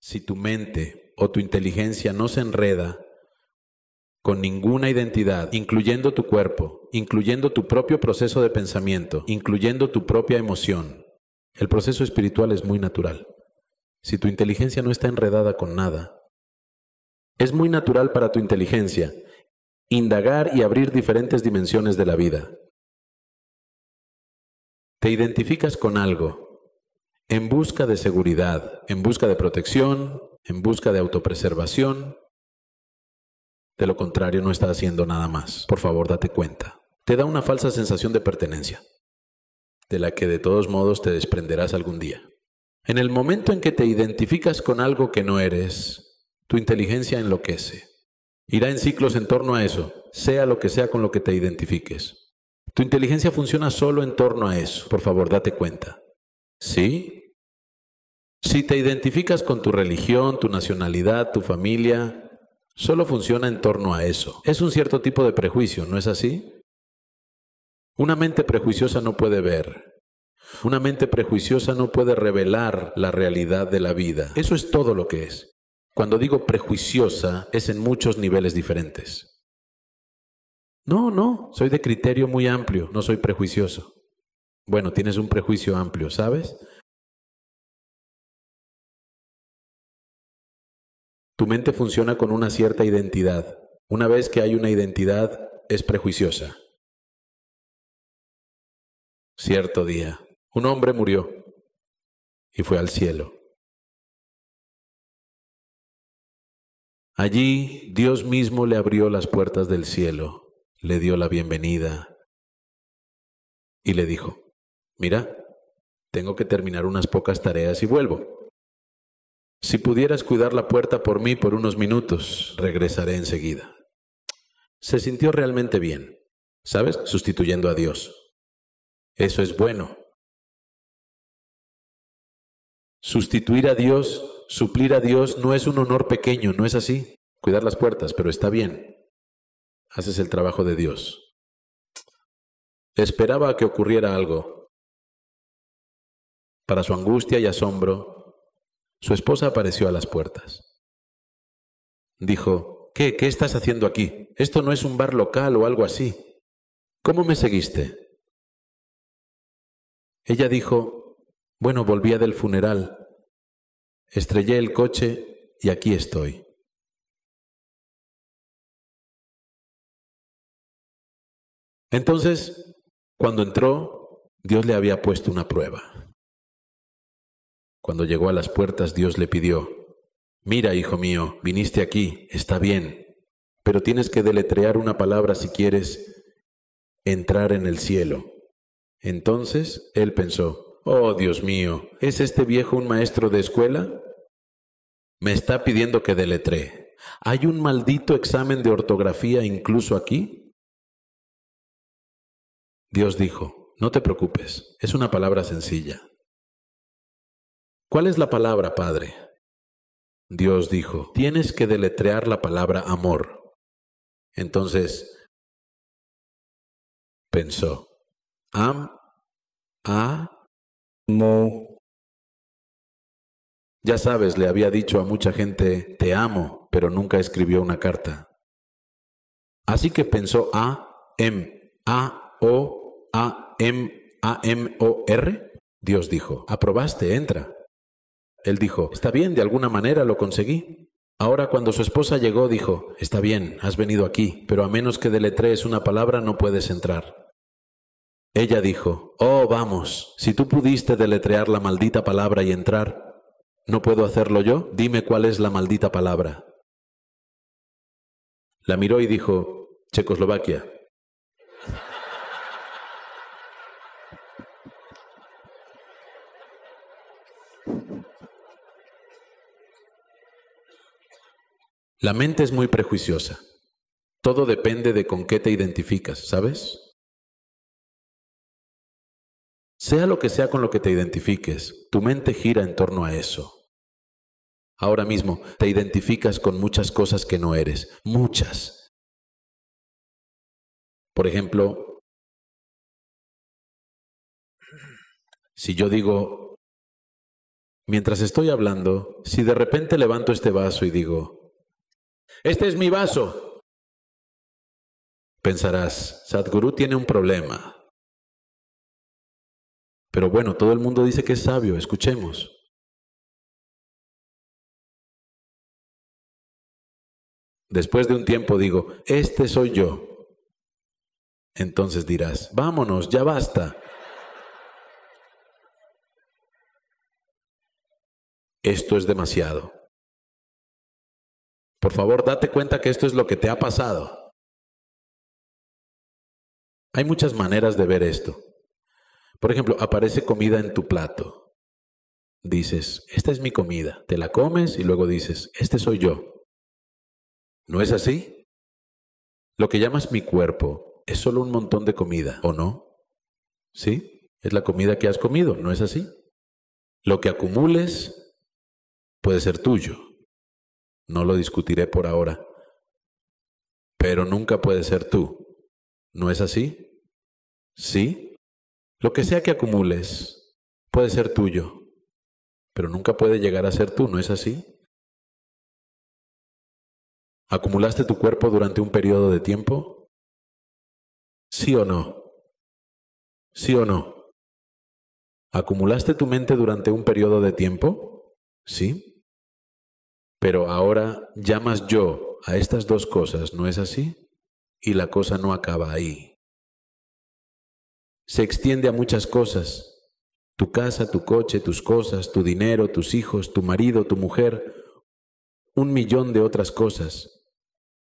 Si tu mente o tu inteligencia no se enreda con ninguna identidad, incluyendo tu cuerpo, incluyendo tu propio proceso de pensamiento, incluyendo tu propia emoción, el proceso espiritual es muy natural. Si tu inteligencia no está enredada con nada, es muy natural para tu inteligencia indagar y abrir diferentes dimensiones de la vida. Te identificas con algo, en busca de seguridad, en busca de protección, en busca de autopreservación. De lo contrario, no está haciendo nada más. Por favor, date cuenta. Te da una falsa sensación de pertenencia, de la que de todos modos te desprenderás algún día. En el momento en que te identificas con algo que no eres, tu inteligencia enloquece. Irá en ciclos en torno a eso, sea lo que sea con lo que te identifiques. Tu inteligencia funciona solo en torno a eso. Por favor, date cuenta. Sí, si te identificas con tu religión, tu nacionalidad, tu familia, solo funciona en torno a eso. Es un cierto tipo de prejuicio, ¿no es así? Una mente prejuiciosa no puede ver. Una mente prejuiciosa no puede revelar la realidad de la vida. Eso es todo lo que es. Cuando digo prejuiciosa, es en muchos niveles diferentes. No, no, soy de criterio muy amplio, no soy prejuicioso. Bueno, tienes un prejuicio amplio, ¿sabes? Tu mente funciona con una cierta identidad. Una vez que hay una identidad, es prejuiciosa. Cierto día, un hombre murió y fue al cielo. Allí Dios mismo le abrió las puertas del cielo, le dio la bienvenida y le dijo, mira, tengo que terminar unas pocas tareas y vuelvo. Si pudieras cuidar la puerta por mí por unos minutos, regresaré enseguida. Se sintió realmente bien, ¿sabes? Sustituyendo a Dios. Eso es bueno. Sustituir a Dios, suplir a Dios, no es un honor pequeño, no es así. Cuidar las puertas, pero está bien. Haces el trabajo de Dios. Esperaba que ocurriera algo. Para su angustia y asombro, su esposa apareció a las puertas. Dijo, ¿Qué? ¿Qué estás haciendo aquí? Esto no es un bar local o algo así. ¿Cómo me seguiste? Ella dijo, bueno, volvía del funeral. Estrellé el coche y aquí estoy. Entonces, cuando entró, Dios le había puesto una prueba. Cuando llegó a las puertas, Dios le pidió, Mira, hijo mío, viniste aquí, está bien, pero tienes que deletrear una palabra si quieres entrar en el cielo. Entonces él pensó, Oh Dios mío, ¿es este viejo un maestro de escuela? Me está pidiendo que deletree. ¿Hay un maldito examen de ortografía incluso aquí? Dios dijo, No te preocupes, es una palabra sencilla. ¿Cuál es la palabra, Padre? Dios dijo, tienes que deletrear la palabra amor. Entonces, pensó, am, a, mo. Ya sabes, le había dicho a mucha gente, te amo, pero nunca escribió una carta. Así que pensó a, m, em, a, o, a, m, em, a, m, em, o, r. Dios dijo, aprobaste, entra. Él dijo, está bien, de alguna manera lo conseguí. Ahora cuando su esposa llegó dijo, está bien, has venido aquí, pero a menos que deletrees una palabra no puedes entrar. Ella dijo, oh, vamos, si tú pudiste deletrear la maldita palabra y entrar, ¿no puedo hacerlo yo? Dime cuál es la maldita palabra. La miró y dijo, Checoslovaquia. La mente es muy prejuiciosa. Todo depende de con qué te identificas, ¿sabes? Sea lo que sea con lo que te identifiques, tu mente gira en torno a eso. Ahora mismo te identificas con muchas cosas que no eres, muchas. Por ejemplo, si yo digo, mientras estoy hablando, si de repente levanto este vaso y digo, este es mi vaso. Pensarás, Sadhguru tiene un problema. Pero bueno, todo el mundo dice que es sabio, escuchemos. Después de un tiempo digo, este soy yo. Entonces dirás, vámonos, ya basta. Esto es demasiado. Por favor, date cuenta que esto es lo que te ha pasado. Hay muchas maneras de ver esto. Por ejemplo, aparece comida en tu plato. Dices, esta es mi comida. Te la comes y luego dices, este soy yo. ¿No es así? Lo que llamas mi cuerpo es solo un montón de comida, ¿o no? ¿Sí? Es la comida que has comido, ¿no es así? Lo que acumules puede ser tuyo no lo discutiré por ahora, pero nunca puede ser tú. ¿No es así? ¿Sí? Lo que sea que acumules puede ser tuyo, pero nunca puede llegar a ser tú, ¿no es así? ¿Acumulaste tu cuerpo durante un periodo de tiempo? ¿Sí o no? ¿Sí o no? ¿Acumulaste tu mente durante un periodo de tiempo? ¿Sí? Pero ahora llamas yo a estas dos cosas, ¿no es así? Y la cosa no acaba ahí. Se extiende a muchas cosas. Tu casa, tu coche, tus cosas, tu dinero, tus hijos, tu marido, tu mujer, un millón de otras cosas.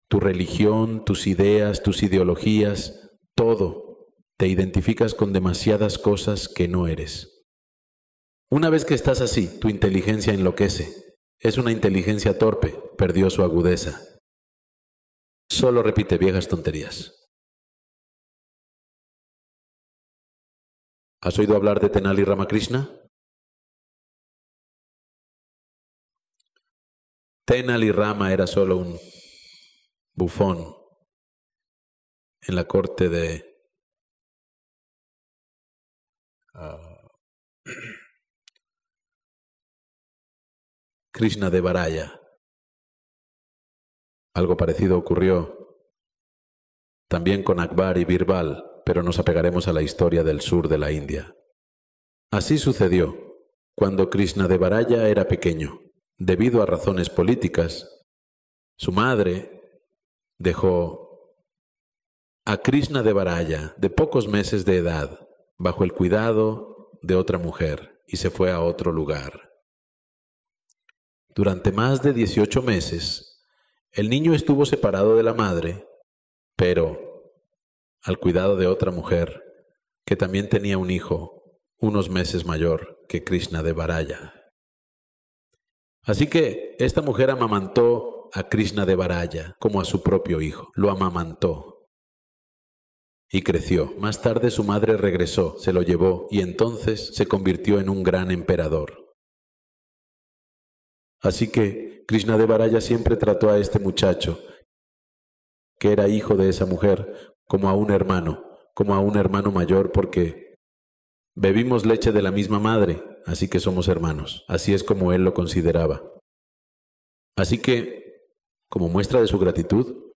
Tu religión, tus ideas, tus ideologías, todo. Te identificas con demasiadas cosas que no eres. Una vez que estás así, tu inteligencia enloquece es una inteligencia torpe, perdió su agudeza. Solo repite viejas tonterías. ¿Has oído hablar de Tenali Ramakrishna? Tenali Rama era solo un bufón en la corte de ah, Krishna de Varaya. Algo parecido ocurrió también con Akbar y Birbal, pero nos apegaremos a la historia del sur de la India. Así sucedió cuando Krishna de Varaya era pequeño. Debido a razones políticas, su madre dejó a Krishna de Varaya, de pocos meses de edad, bajo el cuidado de otra mujer y se fue a otro lugar. Durante más de 18 meses, el niño estuvo separado de la madre, pero al cuidado de otra mujer que también tenía un hijo unos meses mayor que Krishna de Varaya. Así que esta mujer amamantó a Krishna de Varaya como a su propio hijo, lo amamantó y creció. Más tarde su madre regresó, se lo llevó y entonces se convirtió en un gran emperador. Así que Krishna Devaraya siempre trató a este muchacho, que era hijo de esa mujer, como a un hermano, como a un hermano mayor, porque bebimos leche de la misma madre, así que somos hermanos. Así es como él lo consideraba. Así que, como muestra de su gratitud,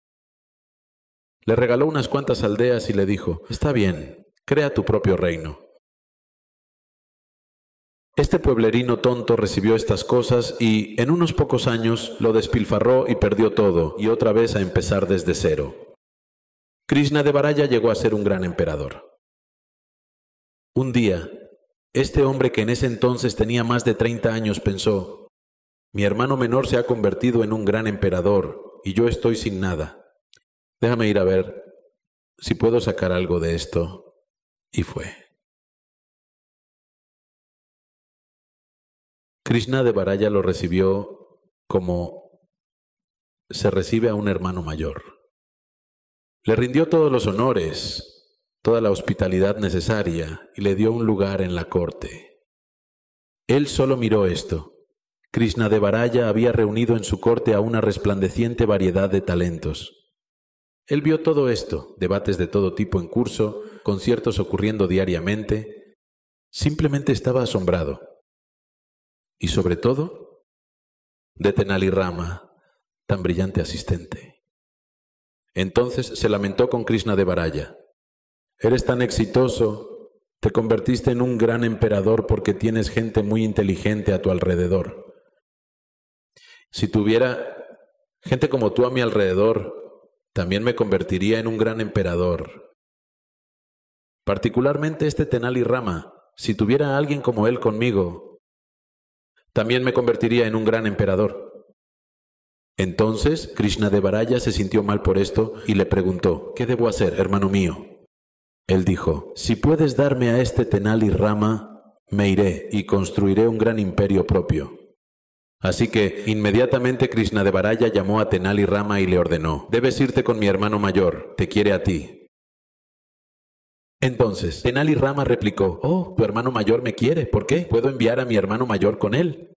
le regaló unas cuantas aldeas y le dijo, está bien, crea tu propio reino. Este pueblerino tonto recibió estas cosas y en unos pocos años lo despilfarró y perdió todo, y otra vez a empezar desde cero. Krishna de Varaya llegó a ser un gran emperador. Un día, este hombre que en ese entonces tenía más de 30 años pensó, mi hermano menor se ha convertido en un gran emperador y yo estoy sin nada. Déjame ir a ver si puedo sacar algo de esto. Y fue. Krishna de Varaya lo recibió como se recibe a un hermano mayor. Le rindió todos los honores, toda la hospitalidad necesaria y le dio un lugar en la corte. Él solo miró esto. Krishna de Varaya había reunido en su corte a una resplandeciente variedad de talentos. Él vio todo esto, debates de todo tipo en curso, conciertos ocurriendo diariamente. Simplemente estaba asombrado y sobre todo de Tenali Rama, tan brillante asistente. Entonces se lamentó con Krishna de Varaya. Eres tan exitoso, te convertiste en un gran emperador porque tienes gente muy inteligente a tu alrededor. Si tuviera gente como tú a mi alrededor, también me convertiría en un gran emperador. Particularmente este Tenali Rama, si tuviera a alguien como él conmigo, también me convertiría en un gran emperador. Entonces Krishna de Varaya se sintió mal por esto y le preguntó, ¿qué debo hacer, hermano mío? Él dijo, si puedes darme a este Tenali rama, me iré y construiré un gran imperio propio. Así que inmediatamente Krishna de Varaya llamó a Tenali Rama y le ordenó, debes irte con mi hermano mayor, te quiere a ti, entonces, Tenali Rama replicó, oh, tu hermano mayor me quiere, ¿por qué? ¿Puedo enviar a mi hermano mayor con él?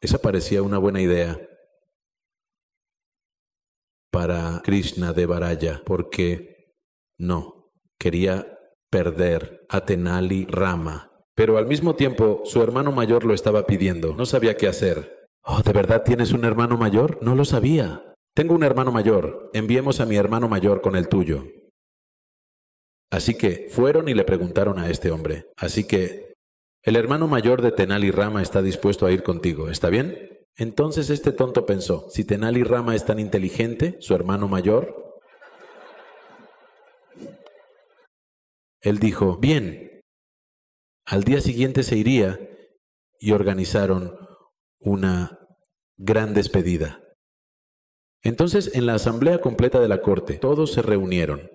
Esa parecía una buena idea para Krishna de Varaya, porque no, quería perder a Tenali Rama. Pero al mismo tiempo, su hermano mayor lo estaba pidiendo, no sabía qué hacer. Oh, ¿de verdad tienes un hermano mayor? No lo sabía. Tengo un hermano mayor, enviemos a mi hermano mayor con el tuyo. Así que fueron y le preguntaron a este hombre, así que, el hermano mayor de Tenal y Rama está dispuesto a ir contigo, ¿está bien? Entonces este tonto pensó, si Tenal y Rama es tan inteligente, su hermano mayor, él dijo, bien, al día siguiente se iría y organizaron una gran despedida. Entonces en la asamblea completa de la corte todos se reunieron.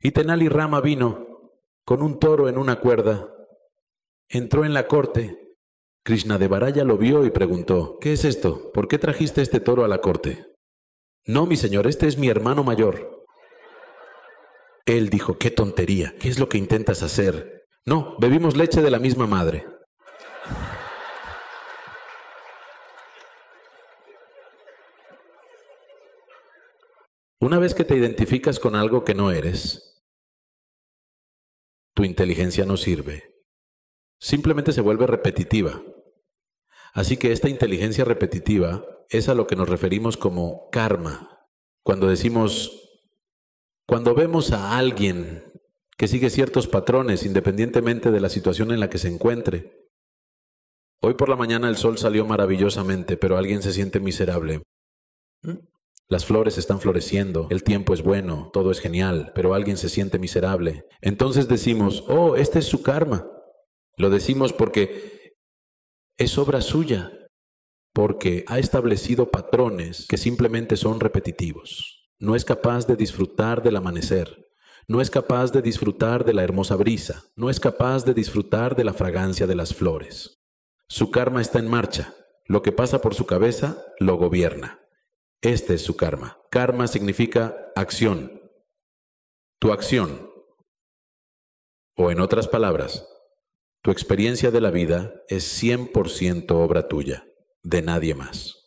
Y Tenali Rama vino con un toro en una cuerda, entró en la corte. Krishna de baraya lo vio y preguntó, ¿qué es esto? ¿Por qué trajiste este toro a la corte? No, mi señor, este es mi hermano mayor. Él dijo, qué tontería, ¿qué es lo que intentas hacer? No, bebimos leche de la misma madre. Una vez que te identificas con algo que no eres, tu inteligencia no sirve. Simplemente se vuelve repetitiva. Así que esta inteligencia repetitiva es a lo que nos referimos como karma. Cuando decimos, cuando vemos a alguien que sigue ciertos patrones independientemente de la situación en la que se encuentre. Hoy por la mañana el sol salió maravillosamente, pero alguien se siente miserable. Las flores están floreciendo, el tiempo es bueno, todo es genial, pero alguien se siente miserable. Entonces decimos, oh, este es su karma. Lo decimos porque es obra suya, porque ha establecido patrones que simplemente son repetitivos. No es capaz de disfrutar del amanecer, no es capaz de disfrutar de la hermosa brisa, no es capaz de disfrutar de la fragancia de las flores. Su karma está en marcha, lo que pasa por su cabeza lo gobierna. Este es su karma. Karma significa acción. Tu acción. O en otras palabras, tu experiencia de la vida es 100% obra tuya, de nadie más.